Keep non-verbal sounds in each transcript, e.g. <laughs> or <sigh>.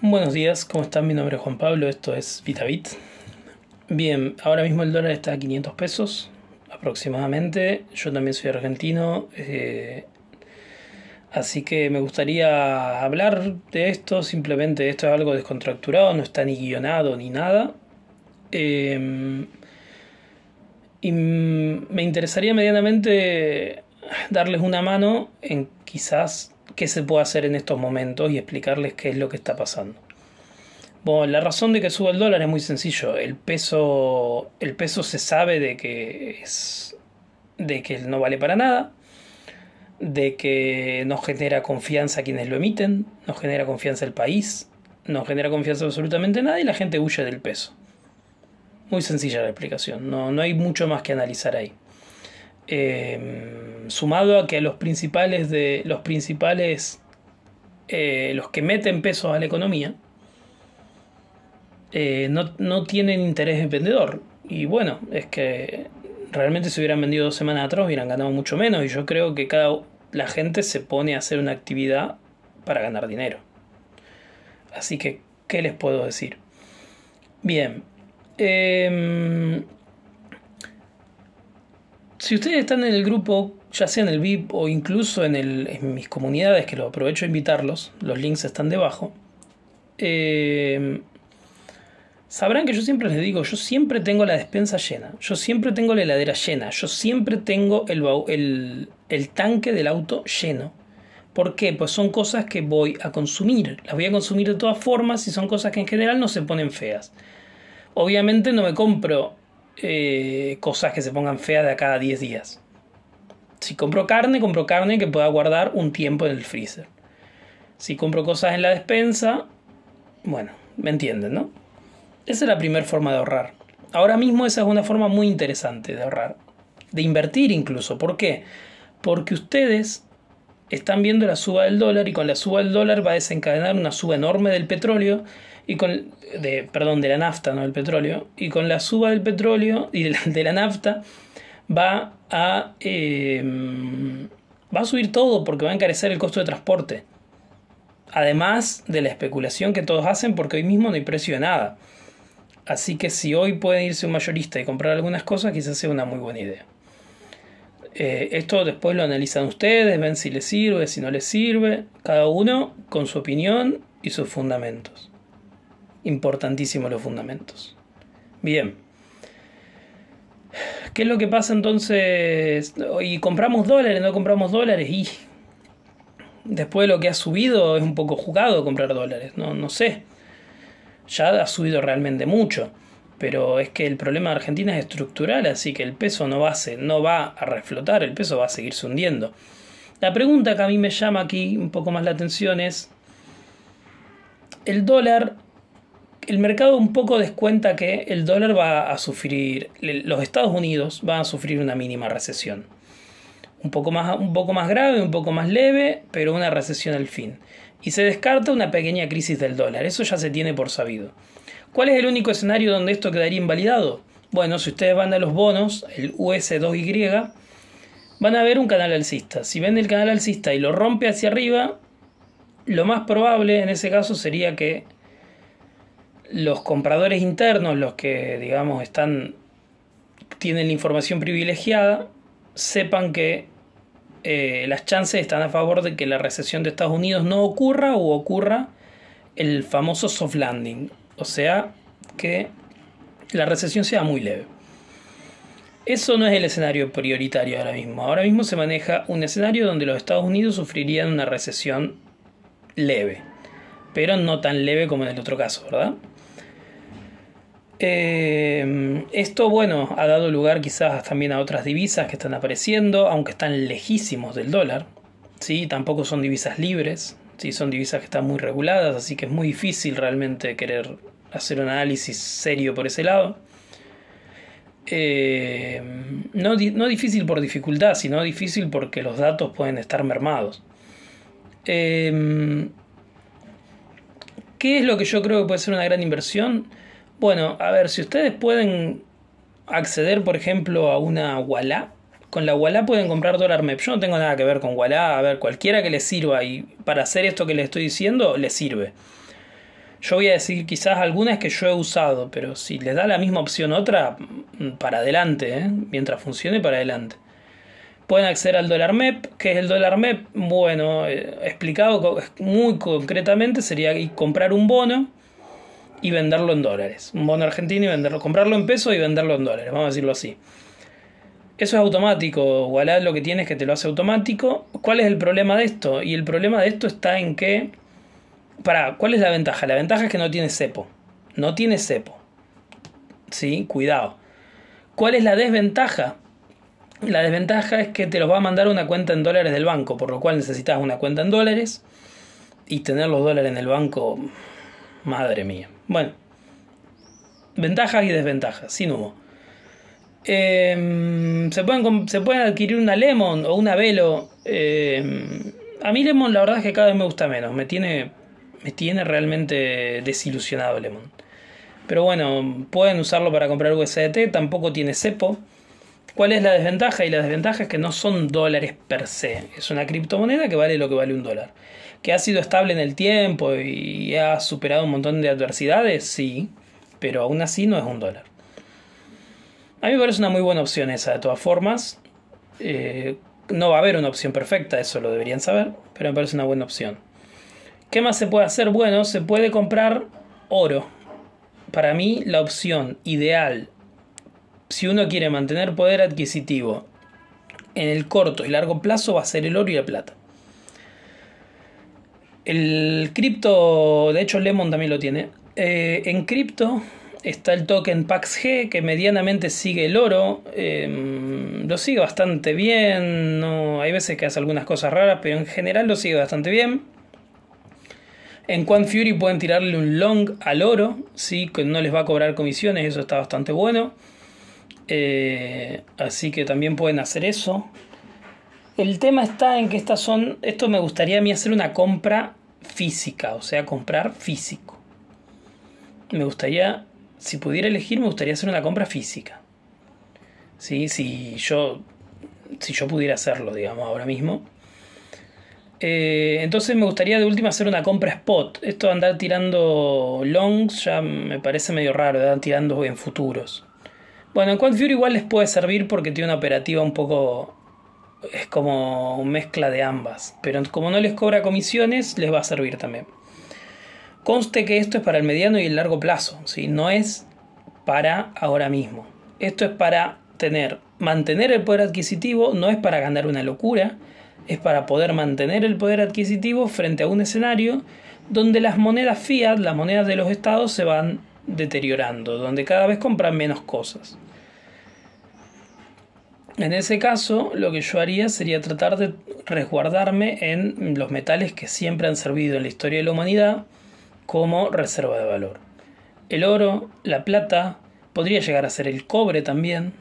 Buenos días, ¿cómo están? Mi nombre es Juan Pablo, esto es Vitavit. Bien, ahora mismo el dólar está a 500 pesos aproximadamente. Yo también soy argentino, eh, así que me gustaría hablar de esto. Simplemente esto es algo descontracturado, no está ni guionado ni nada. Em, y me interesaría medianamente darles una mano en quizás qué se puede hacer en estos momentos y explicarles qué es lo que está pasando. Bueno, la razón de que suba el dólar es muy sencillo. El peso, el peso se sabe de que es, de que no vale para nada, de que no genera confianza a quienes lo emiten, no genera confianza el país, no genera confianza absolutamente nada y la gente huye del peso. Muy sencilla la explicación, no, no hay mucho más que analizar ahí. Em, sumado a que los principales de los principales eh, los que meten pesos a la economía eh, no, tienen interés en vendedor y bueno es que realmente si hubieran vendido dos semanas atrás hubieran ganado mucho menos y yo creo que cada la gente se pone a hacer una actividad para ganar dinero así que qué les puedo decir bien em, si ustedes están en el grupo, ya sea en el VIP o incluso en, mis comunidades, que lo aprovecho a invitarlos, los links están debajo, eh, sabrán que yo siempre les digo, yo siempre tengo la despensa llena, yo siempre tengo la heladera llena, yo siempre tengo el tanque del auto lleno. ¿Por qué? Pues son cosas que voy a consumir. Las voy a consumir de todas formas y son cosas que en general no se ponen feas. Obviamente no me compro eh, cosas que se pongan feas de cada a 10 días. Si compro carne, compro carne que pueda guardar un tiempo en el freezer. Si compro cosas en la despensa, bueno, me entienden, ¿no? Esa es la primera forma de ahorrar. Ahora mismo esa es una forma muy interesante de ahorrar, de invertir incluso. ¿Por qué? Porque ustedes están viendo la suba del dólar y con la suba del dólar va a desencadenar una suba enorme del petróleo y con perdón, de la nafta, no del petróleo, y con la suba del petróleo y de la, nafta va a em, va a subir todo porque va a encarecer el costo de transporte. Además de la especulación que todos hacen porque hoy mismo no hay precio de nada. Así que si hoy pueden irse un mayorista y comprar algunas cosas, quizás sea una muy buena idea. Eh, esto después lo analizan ustedes, ven si les sirve, si no les sirve, cada uno con su opinión y sus fundamentos. ...importantísimos los fundamentos. Bien. ¿Qué es lo que pasa entonces? Y compramos dólares, no compramos dólares y después lo que ha subido es un poco jugado comprar dólares, no, no sé. Ya ha subido realmente mucho, pero es que el problema de Argentina es estructural, así que el peso no va a, no va a reflotar, el peso va a seguir hundiendo. La pregunta que a mí me llama aquí un poco más la atención es, el dólar el mercado un poco descuenta que el dólar va a sufrir, los Estados Unidos van a sufrir una mínima recesión. Un poco, más, un poco más grave, un poco más leve, pero una recesión al fin. Y se descarta una pequeña crisis del dólar, eso ya se tiene por sabido. ¿Cuál es el único escenario donde esto quedaría invalidado? Bueno, si ustedes van a los bonos, el US2Y, van a ver un canal alcista. Si ven el canal alcista y lo rompe hacia arriba, lo más probable en ese caso sería que los compradores internos, los que digamos están tienen la información privilegiada, sepan que eh, las chances están a favor de que la recesión de Estados Unidos no ocurra o ocurra el famoso soft landing, o sea, que la recesión sea muy leve. Eso no es el escenario prioritario ahora mismo. Ahora mismo se maneja un escenario donde los Estados Unidos sufrirían una recesión leve, pero no tan leve como en el otro caso, ¿verdad? Em, esto, bueno, ha dado lugar quizás también a otras divisas que están apareciendo, aunque están lejísimos del dólar. ¿sí? Tampoco son divisas libres, ¿sí? son divisas que están muy reguladas, así que es muy difícil realmente querer hacer un análisis serio por ese lado. Eh, no, no, difícil por dificultad, sino difícil porque los datos pueden estar mermados. Em, ¿Qué es lo que yo creo que puede ser una gran inversión? Bueno, a ver, si ustedes pueden acceder, por ejemplo, a una Walla, con la Wallah pueden comprar dólar Map. Yo no tengo nada que ver con Walla, a ver, cualquiera que les sirva y para hacer esto que les estoy diciendo, les sirve. Yo voy a decir quizás algunas que yo he usado, pero si les da la misma opción otra, mm, para adelante, ¿eh? mientras funcione, para adelante. Pueden acceder al dólar Map. que es el dólar Map? bueno, eh, explicado muy concretamente sería comprar un bono y venderlo en dólares. Un bono argentino y venderlo, comprarlo en peso y venderlo en dólares, vamos a decirlo así. Eso es automático, Walad lo que tienes es que te lo hace automático. ¿Cuál es el problema de esto? Y el problema de esto está en que... Para, ¿cuál es la ventaja? La ventaja es que no tiene cepo. No tiene cepo. ¿Sí? Cuidado. ¿Cuál es la desventaja? La desventaja es que te los va a mandar una cuenta en dólares del banco, por lo cual necesitas una cuenta en dólares y tener los dólares en el banco Madre mía. Bueno. Ventajas y desventajas, sin humo. Em, se, pueden, se pueden adquirir una Lemon o una Velo. Em, a mí Lemon la verdad es que cada vez me gusta menos. Me tiene, me tiene realmente desilusionado Lemon. Pero bueno, pueden usarlo para comprar USDT. Tampoco tiene cepo. ¿Cuál es la desventaja? Y la desventaja es que no son dólares per se. Es una criptomoneda que vale lo que vale un dólar. ¿Que ha sido estable en el tiempo y ha superado un montón de adversidades? Sí, pero aún así no es un dólar. A mí me parece una muy buena opción esa, de todas formas. Eh, no va a haber una opción perfecta, eso lo deberían saber, pero me parece una buena opción. ¿Qué más se puede hacer? Bueno, se puede comprar oro. Para mí la opción ideal si uno quiere mantener poder adquisitivo en el corto y largo plazo, va a ser el oro y la plata. El cripto, de hecho Lemon también lo tiene. Eh, en cripto está el token PAXG que medianamente sigue el oro. Em, lo sigue bastante bien. No, hay veces que hace algunas cosas raras, pero en general lo sigue bastante bien. En Quant Fury pueden tirarle un long al oro, ¿sí? que no les va a cobrar comisiones, eso está bastante bueno. Eh, así que también pueden hacer eso. El tema está en que estas son, esto me gustaría a mí hacer una compra física, o sea, comprar físico. Me gustaría, si pudiera elegir, me gustaría hacer una compra física. ¿Sí? Si, yo, si yo pudiera hacerlo, digamos, ahora mismo. Eh, entonces me gustaría de última hacer una compra spot. Esto andar tirando longs ya me parece medio raro, andar tirando en futuros. Bueno, en Viewer igual les puede servir porque tiene una operativa un poco. Es como mezcla de ambas. Pero como no les cobra comisiones, les va a servir también. Conste que esto es para el mediano y el largo plazo, si no es para ahora mismo. Esto es para tener, mantener el poder adquisitivo, no es para ganar una locura, es para poder mantener el poder adquisitivo frente a un escenario donde las monedas fiat, las monedas de los estados, se van deteriorando, donde cada vez compran menos cosas. En ese caso, lo que yo haría sería tratar de resguardarme en los metales que siempre han servido en la historia de la humanidad como reserva de valor. El oro, la plata, podría llegar a ser el cobre también.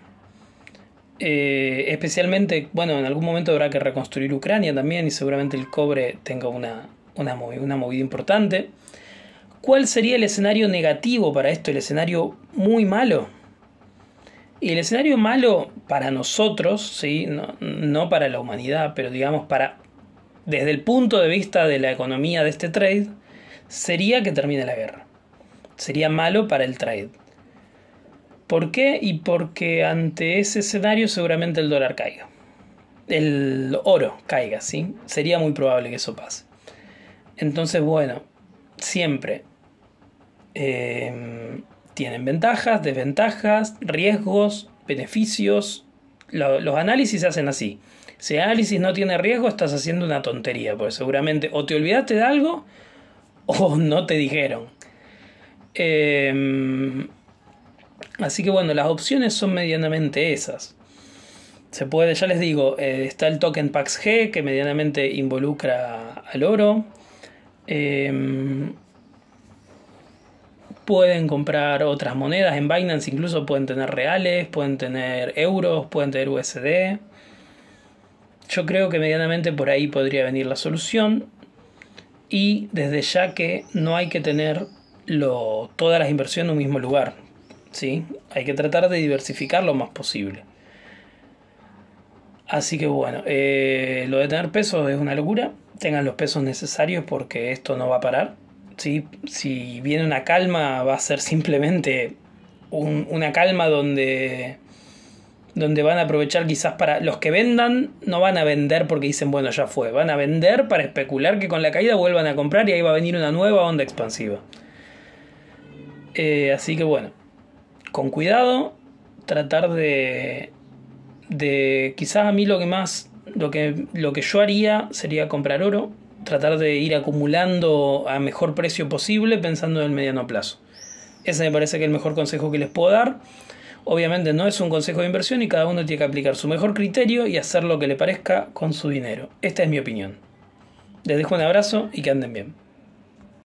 Eh, especialmente, bueno, en algún momento habrá que reconstruir Ucrania también y seguramente el cobre tenga una, una, una movida importante. ¿Cuál sería el escenario negativo para esto? El escenario muy malo. Y el escenario malo para nosotros, ¿sí? no, para la humanidad, pero digamos para desde el punto de vista de la economía de este trade, sería que termine la guerra. Sería malo para el trade. ¿Por qué? Y porque ante ese escenario seguramente el dólar caiga. El oro caiga, ¿sí? Sería muy probable que eso pase. Entonces, bueno, siempre Em, tienen ventajas, desventajas, riesgos, beneficios. los análisis se hacen así. Si el análisis no tiene riesgo, estás haciendo una tontería, porque seguramente o te olvidaste de algo <laughs> o no te dijeron. Em, así que bueno, las opciones son medianamente esas. Se puede, ya les digo, eh, está el token PAX G que medianamente involucra al oro. Em, pueden comprar otras monedas. En Binance incluso pueden tener reales, pueden tener euros, pueden tener USD. Yo creo que medianamente por ahí podría venir la solución. Y desde ya que no hay que tener todas las inversiones en un mismo lugar. ¿sí? Hay que tratar de diversificar lo más posible. Así que bueno, eh, lo de tener pesos es una locura. Tengan los pesos necesarios porque esto no va a parar si viene una calma, va a ser simplemente una calma donde, donde van a aprovechar quizás para... Los que vendan no van a vender porque dicen, bueno, ya fue. Van a vender para especular que con la caída vuelvan a comprar y ahí va a venir una nueva onda expansiva. Eh, así que bueno, con cuidado, tratar de... de quizás a mí lo que más... Lo que, lo que yo haría sería comprar oro, tratar de ir acumulando a mejor precio posible pensando en el mediano plazo. Ese me parece que es el mejor consejo que les puedo dar. Obviamente no es un consejo de inversión y cada uno tiene que aplicar su mejor criterio y hacer lo que le parezca con su dinero. Esta es mi opinión. Les dejo un abrazo y que anden bien.